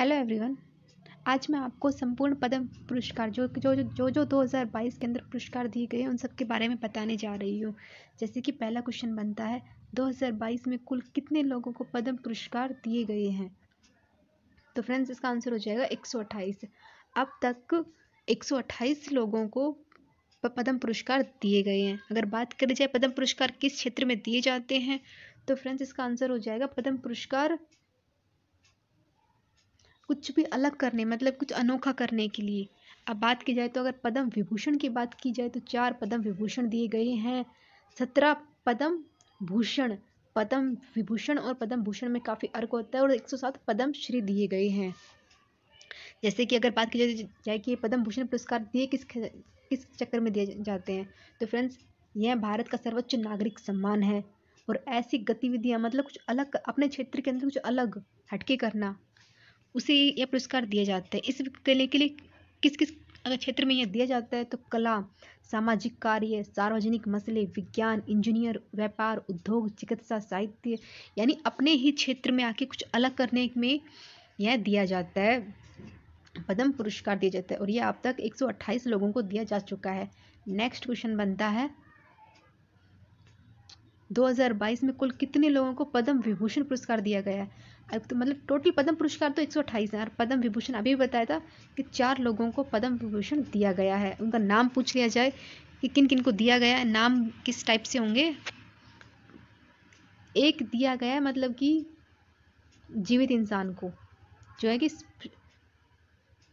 hello everyone आज मैं आपको संपूर्ण पद्म पुरस्कार जो जो जो जो 2022 के अंदर पुरस्कार दिए गए उन सब के बारे में बताने जा रही हूँ जैसे कि पहला क्वेश्चन बनता है 2022 में कुल कितने लोगों को पद्म पुरस्कार दिए गए हैं तो फ्रेंड्स इसका आंसर हो जाएगा एक अब तक एक लोगों को पद्म पुरस्कार दिए गए हैं अगर बात करी जाए पद्म पुरस्कार किस क्षेत्र में दिए जाते हैं तो फ्रेंड्स इसका आंसर हो जाएगा पद्म पुरस्कार कुछ भी अलग करने मतलब कुछ अनोखा करने के लिए अब बात की जाए तो अगर पद्म विभूषण की बात की जाए तो चार पद्म विभूषण दिए गए हैं सत्रह पद्म भूषण पद्म विभूषण और पद्म भूषण में काफ़ी अर्क होता है और 107 पद्म श्री दिए गए हैं जैसे कि अगर बात की जाए कि पद्म भूषण पुरस्कार दिए किस किस चक्कर में दिए जाते हैं तो फ्रेंड्स यह भारत का सर्वोच्च नागरिक सम्मान है और ऐसी गतिविधियाँ मतलब कुछ अलग अपने क्षेत्र के अंदर कुछ अलग हटके करना उसे यह पुरस्कार दिया जाता है इस के लिए किस किस अगर क्षेत्र में यह दिया जाता है तो कला सामाजिक कार्य सार्वजनिक मसले विज्ञान इंजीनियर व्यापार उद्योग चिकित्सा साहित्य यानी अपने ही क्षेत्र में आके कुछ अलग करने में यह दिया जाता है पद्म पुरस्कार दिया जाता है और यह अब तक 128 लोगों को दिया जा चुका है नेक्स्ट क्वेश्चन बनता है 2022 में कुल कितने लोगों को पद्म विभूषण पुरस्कार दिया गया है तो मतलब टोटल पद्म पुरस्कार तो एक सौ अट्ठाईस हैं और पद्म विभूषण अभी भी बताया था कि चार लोगों को पद्म विभूषण दिया गया है उनका नाम पूछ लिया जाए कि किन किन को दिया गया है नाम किस टाइप से होंगे एक दिया गया है मतलब कि जीवित इंसान को जो है कि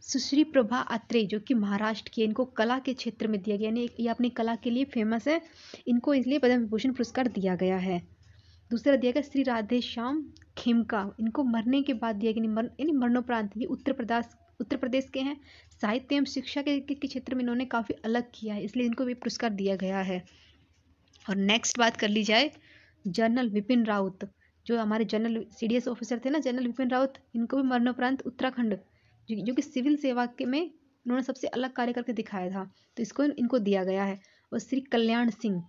सुश्री प्रभा अत्रे जो कि महाराष्ट्र की इनको कला के क्षेत्र में दिया गया यानी ये अपनी कला के लिए फेमस है इनको इसलिए पद्म विभूषण पुरस्कार दिया गया है दूसरा दिया गया श्री राधे श्याम खेमका इनको मरने के बाद दिया गया यानी मरणोपरांत ये उत्तर प्रदेश उत्तर प्रदेश के हैं साहित्य एवं शिक्षा के, के, क्षेत्र में इन्होंने काफ़ी अलग किया है इसलिए इनको भी पुरस्कार दिया गया है और नेक्स्ट बात कर ली जाए जनरल विपिन राउत जो हमारे जनरल सी ऑफिसर थे ना जनरल विपिन राउत इनको भी मरणोपरांत उत्तराखंड जो, जो कि सिविल सेवा के में इन्होंने सबसे अलग कार्य करके दिखाया था तो इसको इनको दिया गया है और श्री कल्याण सिंह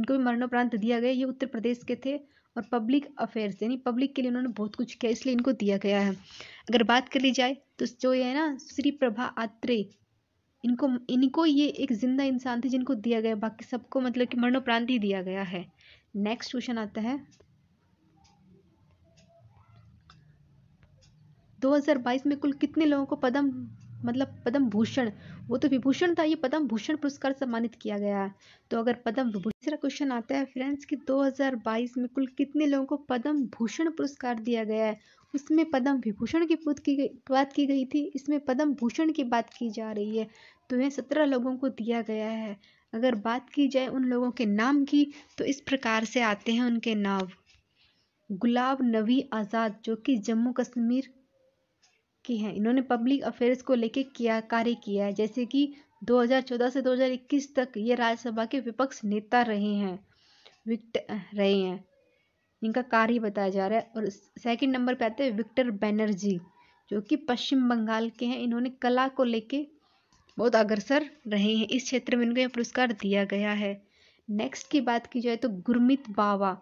इनको भी मरणोपरांत दिया गया ये उत्तर प्रदेश के थे और पब्लिक अफेयर्स यानी पब्लिक के लिए उन्होंने बहुत कुछ किया इसलिए इनको दिया गया है अगर बात कर ली जाए तो जो ये है ना श्री प्रभा आत्रे इनको इनको ये एक जिंदा इंसान थे जिनको दिया गया बाकी सबको मतलब कि मरणोपरांत ही दिया गया है नेक्स्ट क्वेश्चन आता है 2022 में कुल कितने लोगों को पद्म मतलब पद्म भूषण वो तो विभूषण था ये पद्म भूषण पुरस्कार सम्मानित किया गया है तो अगर पद्म विभूषण क्वेश्चन आता है फ्रेंड्स कि 2022 में कुल कितने लोगों को पद्म भूषण पुरस्कार दिया गया है उसमें पद्म विभूषण की पूत की बात की गई थी इसमें पद्म भूषण की बात की जा रही है तो यह सत्रह लोगों को दिया गया है अगर बात की जाए उन लोगों के नाम की तो इस प्रकार से आते हैं उनके नाम गुलाब नबी आज़ाद जो कि जम्मू कश्मीर की हैं इन्होंने पब्लिक अफेयर्स को लेकर किया कार्य किया है जैसे कि 2014 से 2021 तक ये राज्यसभा के विपक्ष नेता रहे हैं विक्ट रहे हैं इनका कार्य बताया जा रहा है और सेकंड नंबर पे आते हैं विक्टर बैनर्जी जो कि पश्चिम बंगाल के हैं इन्होंने कला को लेके बहुत अग्रसर रहे हैं इस क्षेत्र में इनको यह पुरस्कार दिया गया है नेक्स्ट की बात की जाए तो गुरमित बाबा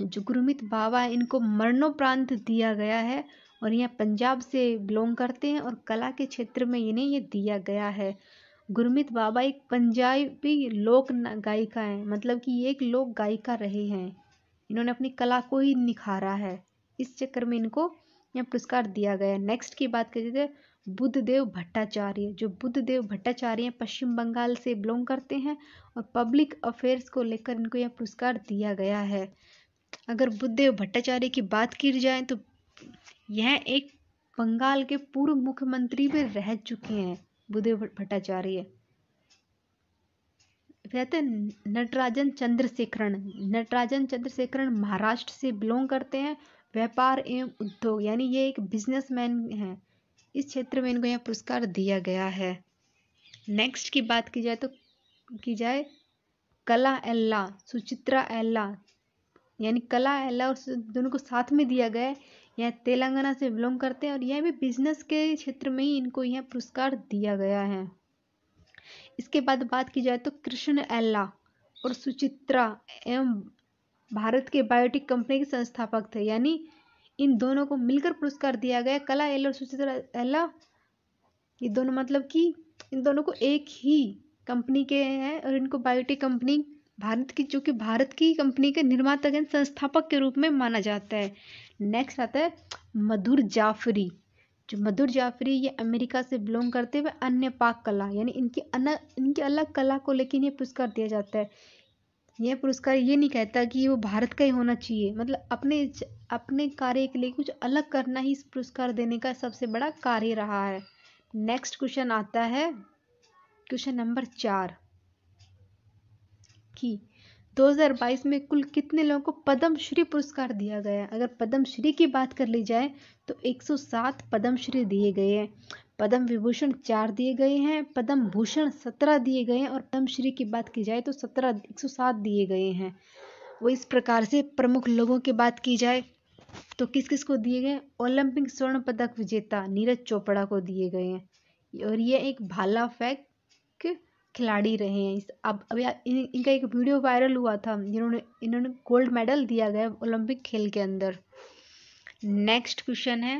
जो गुरमित बाबा है इनको मरणोपरांत दिया गया है और यह पंजाब से बिलोंग करते हैं और कला के क्षेत्र में इन्हें ये दिया गया है गुरमित बाबा एक पंजाबी लोक गायिका हैं मतलब कि ये एक लोक गायिका रहे हैं इन्होंने अपनी कला को ही निखारा है इस चक्कर में इनको यह पुरस्कार दिया गया नेक्स्ट की बात करें तो बुद्धदेव भट्टाचार्य जो बुद्धदेव भट्टाचार्य पश्चिम बंगाल से बिलोंग करते हैं और पब्लिक अफेयर्स को लेकर इनको यह पुरस्कार दिया गया है अगर बुद्धदेव भट्टाचार्य की बात की जाए तो यह एक बंगाल के पूर्व मुख्यमंत्री भी रह चुके हैं बुद्धदेव भट्टाचार्य कहते नटराजन चंद्रशेखरन नटराजन चंद्रशेखरन महाराष्ट्र से बिलोंग करते हैं व्यापार एवं उद्योग यानी ये एक बिजनेसमैन हैं इस क्षेत्र में इनको यह पुरस्कार दिया गया है नेक्स्ट की बात की जाए तो की जाए कला एल्ला सुचित्रा एल्ला यानी कला एला और दोनों को साथ में दिया गया है यह तेलंगाना से बिलोंग करते हैं और यह भी बिजनेस के क्षेत्र में ही इनको यह पुरस्कार दिया गया है इसके बाद बात की जाए तो कृष्ण एल्ला और सुचित्रा एवं भारत के बायोटिक कंपनी के संस्थापक थे यानी इन दोनों को मिलकर पुरस्कार दिया गया कला एल और सुचित्रा एल्ला ये दोनों मतलब कि इन दोनों को एक ही कंपनी के हैं और इनको बायोटिक कंपनी भारत की जो कि भारत की कंपनी के निर्माता एवं संस्थापक के रूप में माना जाता है नेक्स्ट आता है मधुर जाफरी जो मधुर जाफरी ये अमेरिका से बिलोंग करते हुए अन्य पाक कला यानी इनकी अन्य इनकी अलग कला को लेकिन ये पुरस्कार दिया जाता है यह पुरस्कार ये नहीं कहता कि वो भारत का ही होना चाहिए मतलब अपने अपने कार्य के लिए कुछ अलग करना ही इस पुरस्कार देने का सबसे बड़ा कार्य रहा है नेक्स्ट क्वेश्चन आता है क्वेश्चन नंबर चार की 2022 में कुल कितने लोगों को पद्मश्री पुरस्कार दिया गया है अगर पद्मश्री की बात कर ली जाए तो 107 पद्मश्री दिए गए हैं पद्म विभूषण चार दिए गए हैं पद्म भूषण सत्रह दिए गए हैं और पद्मश्री की बात की जाए तो सत्रह एक सौ सात दिए गए हैं वो इस प्रकार से प्रमुख लोगों की बात की जाए तो किस किस को दिए गए ओलंपिक स्वर्ण पदक विजेता नीरज चोपड़ा को दिए गए हैं और ये एक भाला फैक्ट खिलाड़ी रहे हैं अब अभी इन, इनका एक वीडियो वायरल हुआ था जिन्होंने इन्होंने गोल्ड मेडल दिया गया ओलंपिक खेल के अंदर नेक्स्ट क्वेश्चन है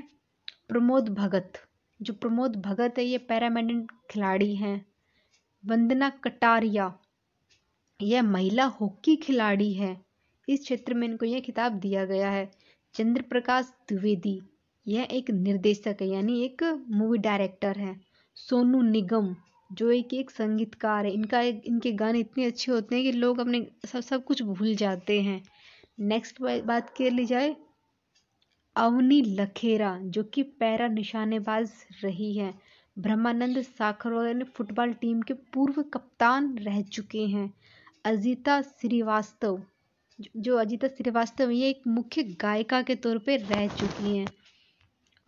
प्रमोद भगत जो प्रमोद भगत है ये पैरामेडन खिलाड़ी हैं वंदना कटारिया यह महिला हॉकी खिलाड़ी है इस क्षेत्र में इनको यह खिताब दिया गया है चंद्र प्रकाश द्विवेदी यह एक निर्देशक है यानी एक मूवी डायरेक्टर है सोनू निगम जो एक एक संगीतकार है इनका एक इनके गाने इतने अच्छे होते हैं कि लोग अपने सब सब कुछ भूल जाते हैं नेक्स्ट बात कर ली जाए अवनी लखेरा जो कि पैरा निशानेबाज रही हैं ब्रह्मानंद साखरवाल फुटबॉल टीम के पूर्व कप्तान रह चुके हैं अजीता श्रीवास्तव जो अजीता श्रीवास्तव ये एक मुख्य गायिका के तौर पे रह चुकी हैं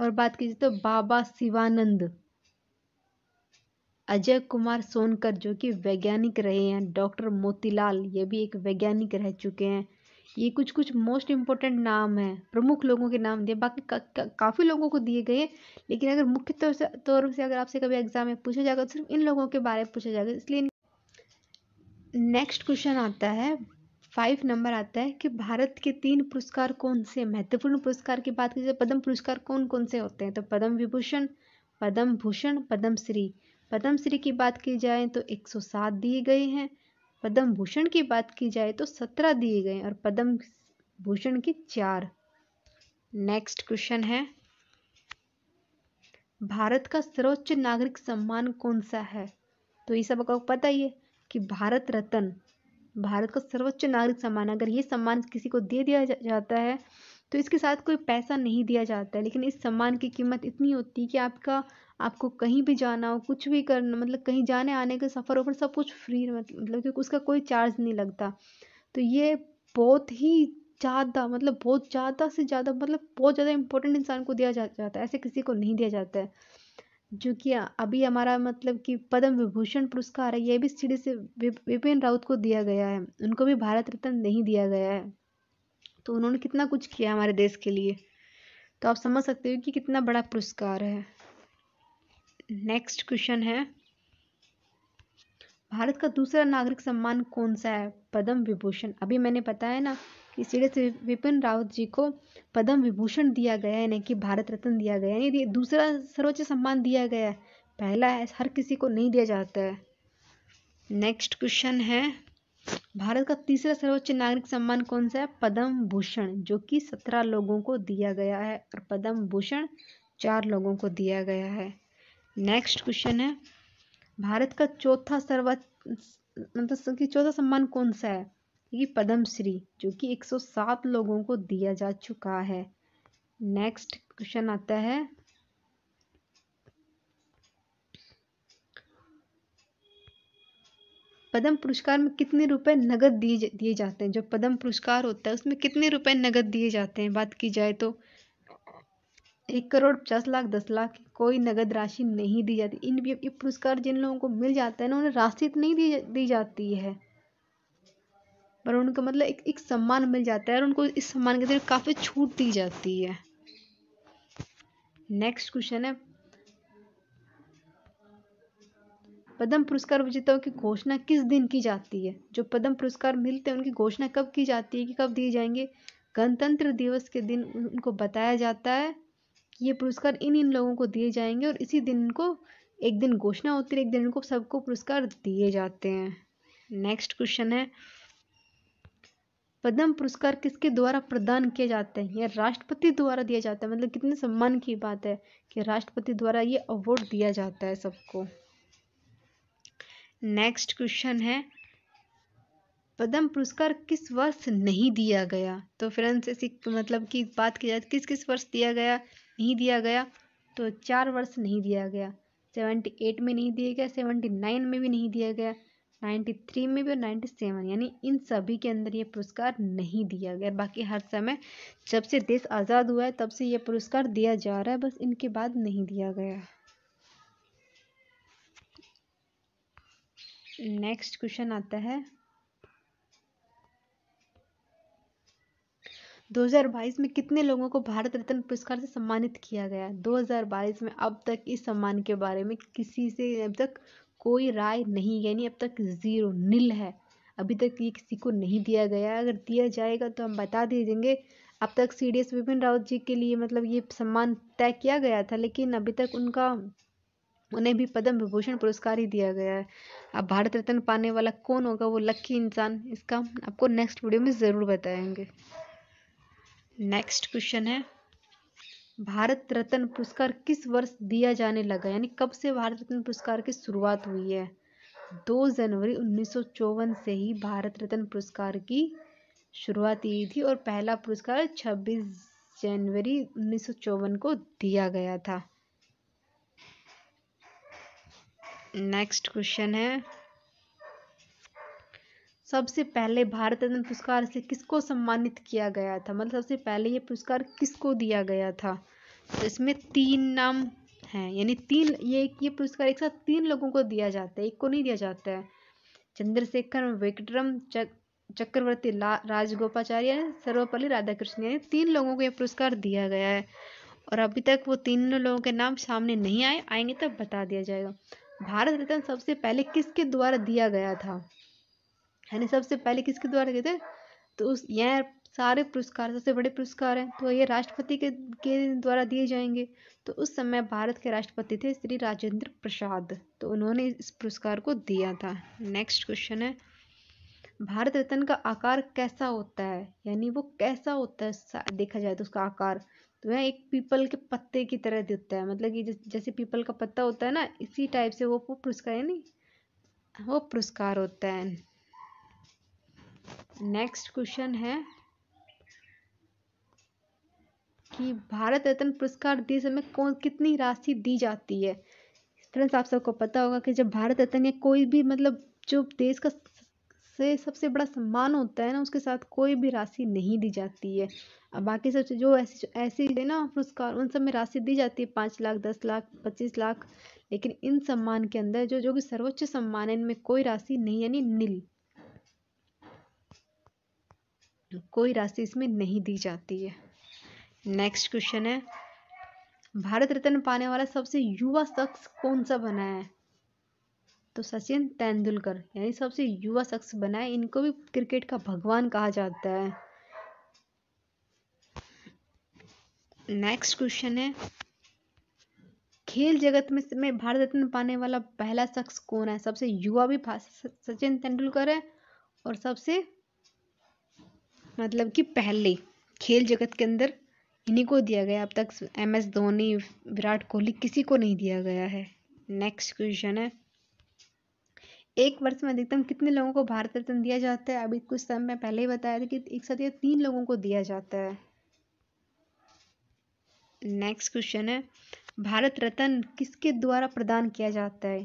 और बात की जाए तो बाबा शिवानंद अजय कुमार सोनकर जो कि वैज्ञानिक रहे हैं डॉक्टर मोतीलाल ये भी एक वैज्ञानिक रह चुके हैं ये कुछ कुछ मोस्ट इम्पोर्टेंट नाम हैं प्रमुख लोगों के नाम दिए बाकी का, का, काफ़ी लोगों को दिए गए हैं लेकिन अगर मुख्य तौर से तौर से अगर आपसे कभी एग्जाम में पूछा जाएगा तो सिर्फ इन लोगों के बारे में पूछा जाएगा इसलिए नेक्स्ट क्वेश्चन आता है फाइव नंबर आता है कि भारत के तीन पुरस्कार कौन से महत्वपूर्ण पुरस्कार की बात की जाए पद्म पुरस्कार कौन कौन से होते हैं तो पद्म विभूषण पद्म भूषण पद्म श्री पद्म श्री की बात की जाए तो 107 दिए गए हैं पद्म भूषण की बात की जाए तो 17 दिए गए हैं और पद्म भूषण के चार नेक्स्ट क्वेश्चन है भारत का सर्वोच्च नागरिक सम्मान कौन सा है तो ये सब आपको पता ही है कि भारत रत्न भारत का सर्वोच्च नागरिक सम्मान अगर ये सम्मान किसी को दे दिया जा, जाता है तो इसके साथ कोई पैसा नहीं दिया जाता है लेकिन इस सम्मान की कीमत इतनी होती है कि आपका आपको कहीं भी जाना हो कुछ भी करना मतलब कहीं जाने आने का सफ़र पर सब कुछ फ्री मतलब क्योंकि उसका कोई चार्ज नहीं लगता तो ये बहुत ही ज़्यादा मतलब बहुत ज़्यादा से ज़्यादा मतलब बहुत ज़्यादा इम्पोर्टेंट इंसान को दिया जा, जाता है ऐसे किसी को नहीं दिया जाता है जो कि अभी हमारा मतलब कि पद्म विभूषण पुरस्कार है ये भी सीढ़ी से विपिन राउत को दिया गया है उनको भी भारत रत्न नहीं दिया गया है तो उन्होंने कितना कुछ किया हमारे देश के लिए तो आप समझ सकते हो कि कितना बड़ा पुरस्कार है नेक्स्ट क्वेश्चन है भारत का दूसरा नागरिक सम्मान कौन सा है पद्म विभूषण अभी मैंने पता है ना कि सीढ़े से विपिन रावत जी को पद्म विभूषण दिया गया है यानी कि भारत रत्न दिया गया यानी दूसरा सर्वोच्च सम्मान दिया गया है पहला है हर किसी को नहीं दिया जाता है नेक्स्ट क्वेश्चन है भारत का तीसरा सर्वोच्च नागरिक सम्मान कौन सा है पद्म भूषण जो कि सत्रह लोगों को दिया गया है और पद्म भूषण चार लोगों को दिया गया है नेक्स्ट क्वेश्चन है भारत का चौथा सर्वोच्च मतलब कि चौथा सम्मान कौन सा है ये पद्मश्री जो कि 107 लोगों को दिया जा चुका है नेक्स्ट क्वेश्चन आता है पद्म पुरस्कार में कितने रुपए नगद दिए दिए जाते हैं जो पद्म पुरस्कार होता है उसमें कितने रुपए नगद दिए जाते हैं बात की जाए तो एक करोड़ पचास लाख दस लाख कोई नगद राशि नहीं दी जाती इन ये पुरस्कार जिन लोगों को मिल जाता है ना उन्हें राशि तो नहीं दी दी जाती है पर उनको मतलब एक एक सम्मान मिल जाता है और उनको इस सम्मान के जरिए काफ़ी छूट दी जाती है नेक्स्ट क्वेश्चन है पद्म पुरस्कार विजेताओं की घोषणा किस दिन की जाती है जो पद्म पुरस्कार मिलते हैं उनकी घोषणा कब की जाती है कि कब दिए जाएंगे गणतंत्र दिवस के दिन उनको बताया जाता है कि ये पुरस्कार इन इन लोगों को दिए जाएंगे और इसी दिन इनको एक दिन घोषणा होती है एक दिन उनको सबको पुरस्कार दिए जाते हैं नेक्स्ट क्वेश्चन है पद्म पुरस्कार किसके द्वारा प्रदान किए जाते हैं यह राष्ट्रपति द्वारा दिया जाता है मतलब कितने सम्मान की बात है कि राष्ट्रपति द्वारा ये अवार्ड दिया जाता है सबको नेक्स्ट क्वेश्चन है पद्म पुरस्कार किस वर्ष नहीं दिया गया तो फ्रेंड्स ऐसी मतलब कि बात की जाए किस किस वर्ष दिया गया नहीं दिया गया तो चार वर्ष नहीं दिया गया सेवेंटी एट में नहीं दिया गया सेवेंटी नाइन में भी नहीं दिया गया नाइन्टी थ्री में भी और नाइन्टी सेवन यानी इन सभी के अंदर ये पुरस्कार नहीं दिया गया बाकी हर समय जब से देश आज़ाद हुआ है तब से ये पुरस्कार दिया जा रहा है बस इनके बाद नहीं दिया गया नेक्स्ट क्वेश्चन आता है 2022 में कितने लोगों को भारत रत्न पुरस्कार से सम्मानित किया गया 2022 में अब तक इस सम्मान के बारे में किसी से अब तक कोई राय नहीं यानी अब तक ज़ीरो नील है अभी तक ये किसी को नहीं दिया गया अगर दिया जाएगा तो हम बता दे देंगे अब तक C D S Bipin Rawat ji के लिए मतलब ये सम्मान तय किया गया था लेकिन अभी तक उनका उन्हें भी पद्म विभूषण पुरस्कार ही दिया गया है अब भारत रत्न पाने वाला कौन होगा वो लक्की इंसान इसका आपको नेक्स्ट वीडियो में ज़रूर बताएंगे नेक्स्ट क्वेश्चन है भारत रत्न पुरस्कार किस वर्ष दिया जाने लगा यानी कब से भारत रत्न पुरस्कार की शुरुआत हुई है दो जनवरी उन्नीस से ही भारत रत्न पुरस्कार की शुरुआत हुई थी और पहला पुरस्कार 26 जनवरी उन्नीस को दिया गया था नेक्स्ट क्वेश्चन है सबसे पहले भारत रत्न पुरस्कार से किसको सम्मानित किया गया था मतलब सबसे पहले ये पुरस्कार किसको दिया गया था तो इसमें तीन नाम हैं यानी तीन ये ये पुरस्कार एक साथ तीन लोगों को दिया जाता है एक को नहीं दिया जाता है चंद्रशेखर वेंकटरम चक, चक्रवर्ती राजगोपाचार्य सर्वपल्ली राधाकृष्ण यानी तीन लोगों को यह पुरस्कार दिया गया है और अभी तक वो तीनों लोगों के नाम सामने नहीं आए आएंगे तब बता दिया जाएगा भारत रत्न सबसे पहले किसके द्वारा दिया गया था यानी सबसे पहले किसके द्वारा गए थे तो उस यह सारे पुरस्कार सबसे बड़े पुरस्कार हैं तो ये राष्ट्रपति के के द्वारा दिए जाएंगे तो उस समय भारत के राष्ट्रपति थे श्री राजेंद्र प्रसाद तो उन्होंने इस पुरस्कार को दिया था नेक्स्ट क्वेश्चन है भारत रत्न का आकार कैसा होता है यानी वो कैसा होता है देखा जाए तो उसका आकार तो वह एक पीपल के पत्ते की तरह दिखता है मतलब कि जैसे पीपल का पत्ता होता है ना इसी टाइप से वो पुरस्कार नहीं वो पुरस्कार होता है नेक्स्ट क्वेश्चन है कि भारत रत्न पुरस्कार दिए समय कौन कितनी राशि दी जाती है फ्रेंड्स आप सबको पता होगा कि जब भारत रत्न या कोई भी मतलब जो देश का से सबसे बड़ा सम्मान होता है ना उसके साथ कोई भी राशि नहीं दी जाती है बाकी सब जो ऐसी ऐसी है ना पुरस्कार उन सब में राशि दी जाती है पाँच लाख दस लाख पच्चीस लाख लेकिन इन सम्मान के अंदर जो जो कि सर्वोच्च सम्मान है इनमें कोई राशि नहीं यानी नील कोई राशि इसमें नहीं दी जाती है नेक्स्ट क्वेश्चन है भारत रत्न पाने वाला सबसे युवा शख्स कौन सा बना है तो सचिन तेंदुलकर यानी सबसे युवा शख्स बना है इनको भी क्रिकेट का भगवान कहा जाता है नेक्स्ट क्वेश्चन है खेल जगत में में भारत रत्न पाने वाला पहला शख्स कौन है सबसे युवा भी सचिन तेंदुलकर है और सबसे मतलब कि पहले खेल जगत के अंदर इन्हीं को दिया गया अब तक एम एस धोनी विराट कोहली किसी को नहीं दिया गया है नेक्स्ट क्वेश्चन है एक वर्ष में अधिकतम कितने लोगों को भारत रत्न दिया जाता है अभी कुछ समय पहले ही बताया था कि एक साथ यह तीन लोगों को दिया जाता है नेक्स्ट क्वेश्चन है भारत रत्न किसके द्वारा प्रदान किया जाता है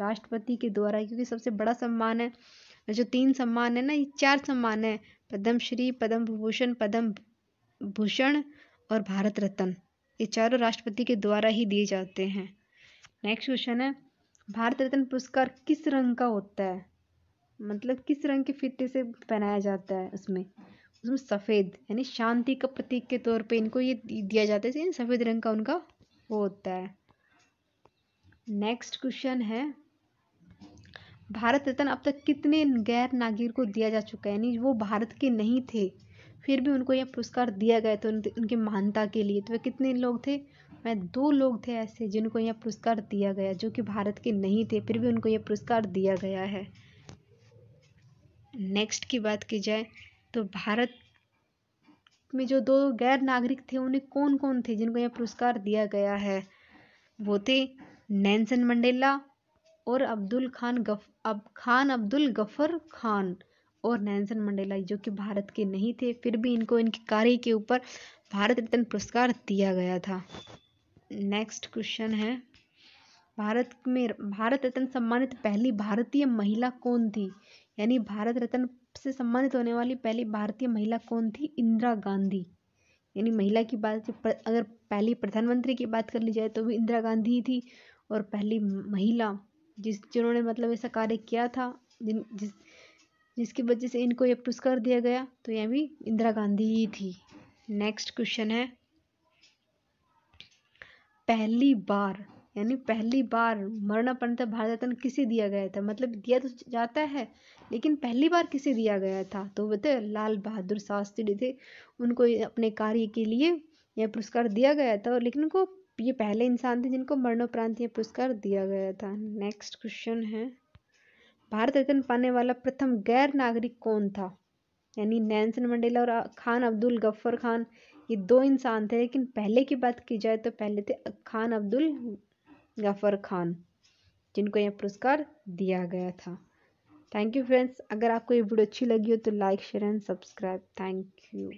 राष्ट्रपति के द्वारा क्योंकि सबसे बड़ा सम्मान है जो तीन सम्मान है ना ये चार सम्मान है पद्मश्री पद्म विभूषण पद्म भूषण और भारत रत्न ये चारों राष्ट्रपति के द्वारा ही दिए जाते हैं नेक्स्ट क्वेश्चन है भारत रत्न पुरस्कार किस रंग का होता है मतलब किस रंग के फीते से पहनाया जाता है उसमें उसमें सफ़ेद यानी शांति का प्रतीक के तौर पे इनको ये दिया जाता है सफ़ेद रंग का उनका वो होता है नेक्स्ट क्वेश्चन है भारत रत्न अब तक कितने गैर नागरिक को दिया जा चुका है यानी वो भारत के नहीं थे फिर भी उनको यह पुरस्कार दिया गया था उनके महानता के लिए तो वह कितने लोग थे मैं दो लोग थे ऐसे जिनको यह पुरस्कार दिया गया जो कि भारत के नहीं थे फिर भी उनको यह पुरस्कार दिया गया है नेक्स्ट की बात की जाए तो भारत में जो दो गैर नागरिक थे उन्हें कौन कौन थे जिनको यह पुरस्कार दिया गया है वो थे नैनसन मंडेला और अब्दुल खान गफ अब खान अब्दुल गफर खान और नैनसन मंडेला जो कि भारत के नहीं थे फिर भी इनको इनके कार्य के ऊपर भारत रत्न पुरस्कार दिया गया था नेक्स्ट क्वेश्चन है भारत में भारत रत्न सम्मानित पहली भारतीय महिला कौन थी यानी भारत रत्न से सम्मानित होने वाली पहली भारतीय महिला कौन थी इंदिरा गांधी यानी महिला की बात अगर पहली प्रधानमंत्री की बात कर ली जाए तो भी इंदिरा गांधी थी और पहली महिला जिस जिन्होंने मतलब ऐसा कार्य किया था जिन जिस जिसकी वजह से इनको ये पुरस्कार दिया गया तो यह भी इंदिरा गांधी ही थी नेक्स्ट क्वेश्चन है पहली बार यानी पहली बार मरणोपरांत भारत रत्न किसे दिया गया था मतलब दिया तो जाता है लेकिन पहली बार किसे दिया गया था तो वो थे तो लाल बहादुर शास्त्री थे उनको अपने कार्य के लिए यह पुरस्कार दिया गया था लेकिन उनको ये पहले इंसान थे जिनको मरणोपरांत यह पुरस्कार दिया गया था नेक्स्ट क्वेश्चन है भारत रत्न पाने वाला प्रथम गैर नागरिक कौन था यानी नैनसन मंडेला और खान अब्दुल गफ्फर खान ये दो इंसान थे लेकिन पहले की बात की जाए तो पहले थे खान अब्दुल गफ़र खान जिनको यह पुरस्कार दिया गया था थैंक यू फ्रेंड्स अगर आपको ये वीडियो अच्छी लगी हो तो like share and subscribe thank you